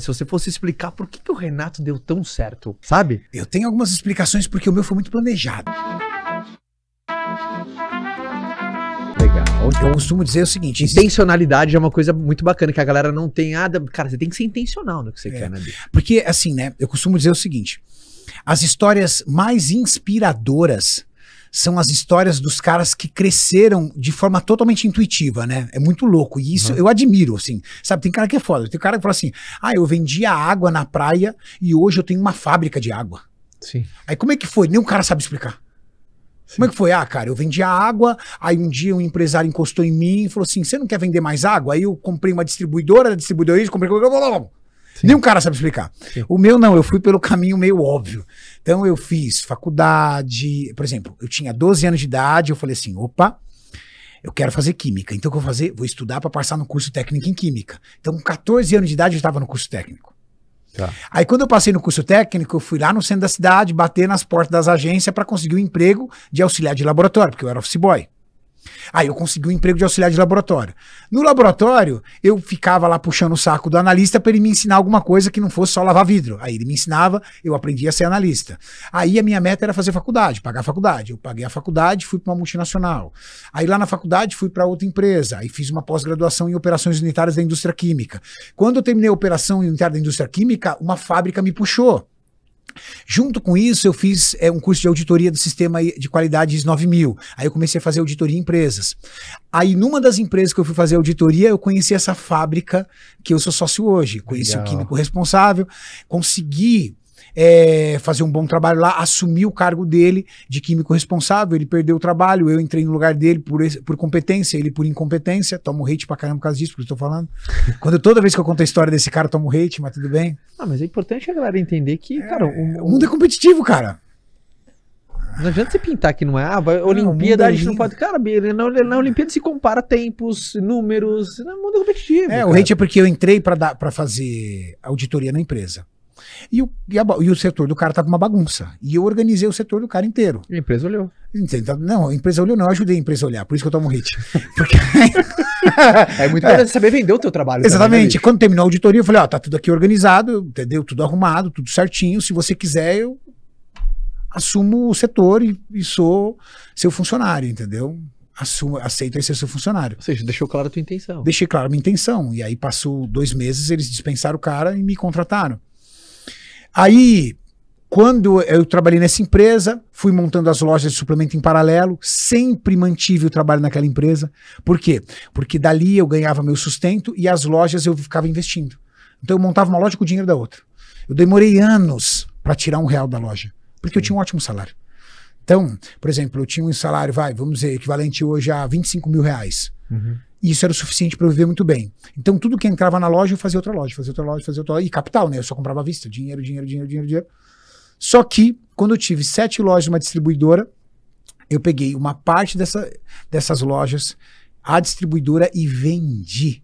Se você fosse explicar por que, que o Renato deu tão certo, sabe? Eu tenho algumas explicações porque o meu foi muito planejado. Legal. Eu costumo dizer o seguinte: intencionalidade é uma coisa muito bacana que a galera não tem nada. Cara, você tem que ser intencional no que você é, quer, né? Porque, assim, né? Eu costumo dizer o seguinte: as histórias mais inspiradoras são as histórias dos caras que cresceram de forma totalmente intuitiva, né? É muito louco. E isso uhum. eu admiro, assim. Sabe, tem cara que é foda. Tem cara que fala assim: ah, eu vendia água na praia e hoje eu tenho uma fábrica de água. Sim. Aí como é que foi? Nem o cara sabe explicar. Sim. Como é que foi? Ah, cara, eu vendia água, aí um dia um empresário encostou em mim e falou assim: você não quer vender mais água? Aí eu comprei uma distribuidora, da distribuidora, comprei. Nenhum cara sabe explicar. Sim. O meu não, eu fui pelo caminho meio óbvio. Então eu fiz faculdade, por exemplo, eu tinha 12 anos de idade, eu falei assim, opa, eu quero fazer química. Então o que eu vou fazer? Vou estudar para passar no curso técnico em química. Então com 14 anos de idade eu estava no curso técnico. Tá. Aí quando eu passei no curso técnico, eu fui lá no centro da cidade, bater nas portas das agências para conseguir um emprego de auxiliar de laboratório, porque eu era office boy. Aí eu consegui um emprego de auxiliar de laboratório. No laboratório, eu ficava lá puxando o saco do analista para ele me ensinar alguma coisa que não fosse só lavar vidro. Aí ele me ensinava, eu aprendia a ser analista. Aí a minha meta era fazer faculdade, pagar a faculdade. Eu paguei a faculdade, fui para uma multinacional. Aí lá na faculdade fui para outra empresa. Aí fiz uma pós-graduação em operações unitárias da indústria química. Quando eu terminei a operação unitária da indústria química, uma fábrica me puxou. Junto com isso, eu fiz é, um curso de auditoria do sistema de qualidades 9000. Aí eu comecei a fazer auditoria em empresas. Aí, numa das empresas que eu fui fazer auditoria, eu conheci essa fábrica que eu sou sócio hoje. Conheci Legal. o químico responsável, consegui é, fazer um bom trabalho lá, assumir o cargo dele de químico responsável, ele perdeu o trabalho, eu entrei no lugar dele por, por competência, ele por incompetência, tomo hate pra caramba por causa disso, que eu tô falando. Quando toda vez que eu conto a história desse cara, tomo hate, mas tudo bem. Ah, mas é importante a galera entender que, é, cara, o, o mundo é competitivo, cara. Não adianta você pintar que não é. Ah, Olimpíada, não, a gente não é pode. Cara, na, na Olimpíada se compara tempos, números. No mundo é competitivo. É, cara. o hate é porque eu entrei para fazer auditoria na empresa. E o, e, a, e o setor do cara estava tá uma bagunça. E eu organizei o setor do cara inteiro. E a empresa olhou. Então, não, a empresa olhou, não, eu ajudei a empresa a olhar, por isso que eu tomo hit. Porque... é muito é. importante é. saber vender o teu trabalho. Exatamente. Também, né, Quando terminou a auditoria, eu falei, ó, tá tudo aqui organizado, entendeu? Tudo arrumado, tudo certinho. Se você quiser, eu assumo o setor e, e sou seu funcionário, entendeu? assuma, aceita ser seu funcionário. Ou seja, deixou claro a tua intenção. Deixei claro a minha intenção. E aí passou dois meses, eles dispensaram o cara e me contrataram. Aí, quando eu trabalhei nessa empresa, fui montando as lojas de suplemento em paralelo, sempre mantive o trabalho naquela empresa. Por quê? Porque dali eu ganhava meu sustento e as lojas eu ficava investindo. Então eu montava uma loja com o dinheiro da outra. Eu demorei anos para tirar um real da loja, porque Sim. eu tinha um ótimo salário. Então, por exemplo, eu tinha um salário, vai, vamos dizer, equivalente hoje a 25 mil reais. Uhum. Isso era o suficiente para eu viver muito bem. Então, tudo que entrava na loja, eu fazia outra loja, fazia outra loja, fazia outra loja. E capital, né? Eu só comprava à vista. Dinheiro, dinheiro, dinheiro, dinheiro, dinheiro. Só que, quando eu tive sete lojas uma distribuidora, eu peguei uma parte dessa, dessas lojas, a distribuidora, e vendi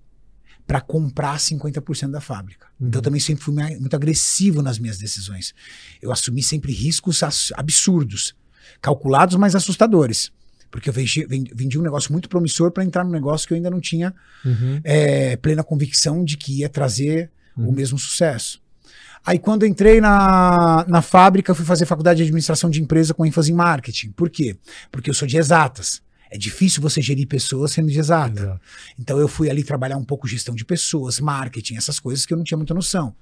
para comprar 50% da fábrica. Então, uhum. Então, eu também sempre fui muito agressivo nas minhas decisões. Eu assumi sempre riscos absurdos, calculados, mas assustadores. Porque eu vendi, vendi um negócio muito promissor para entrar num negócio que eu ainda não tinha uhum. é, plena convicção de que ia trazer uhum. o mesmo sucesso. Aí quando entrei na, na fábrica, fui fazer faculdade de administração de empresa com ênfase em marketing. Por quê? Porque eu sou de exatas. É difícil você gerir pessoas sendo de exata. Exato. Então eu fui ali trabalhar um pouco gestão de pessoas, marketing, essas coisas que eu não tinha muita noção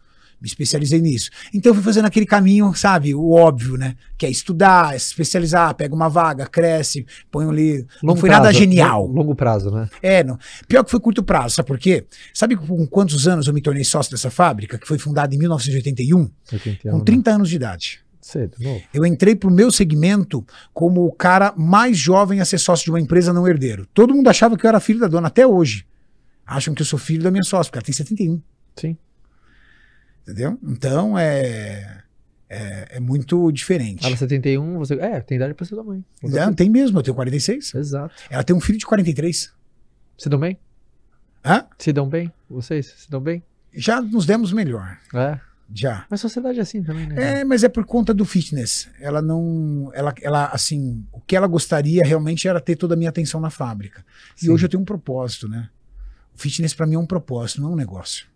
me especializei nisso. Então eu fui fazendo aquele caminho, sabe, o óbvio, né? Que é estudar, é se especializar, pega uma vaga, cresce, põe um livro. Longo não foi prazo, nada né? genial. Longo prazo, né? É, não. Pior que foi curto prazo, sabe por quê? Sabe com quantos anos eu me tornei sócio dessa fábrica, que foi fundada em 1981? 81, com 30 né? anos de idade. Cedo, novo. Eu entrei pro meu segmento como o cara mais jovem a ser sócio de uma empresa não herdeiro. Todo mundo achava que eu era filho da dona até hoje. Acham que eu sou filho da minha sócia, porque ela tem 71. Sim. Entendeu? Então é. É, é, muito diferente. Ela é 71, você. É, tem idade pra ser da mãe. Não, tem mesmo, eu tenho 46. Exato. Ela tem um filho de 43. Se dão bem? Hã? Se dão bem? Vocês se dão bem? Já nos demos melhor. É. Já. Mas sociedade é assim também, né? É, mas é por conta do fitness. Ela não. Ela, ela assim, o que ela gostaria realmente era ter toda a minha atenção na fábrica. Sim. E hoje eu tenho um propósito, né? O fitness para mim é um propósito, não é um negócio.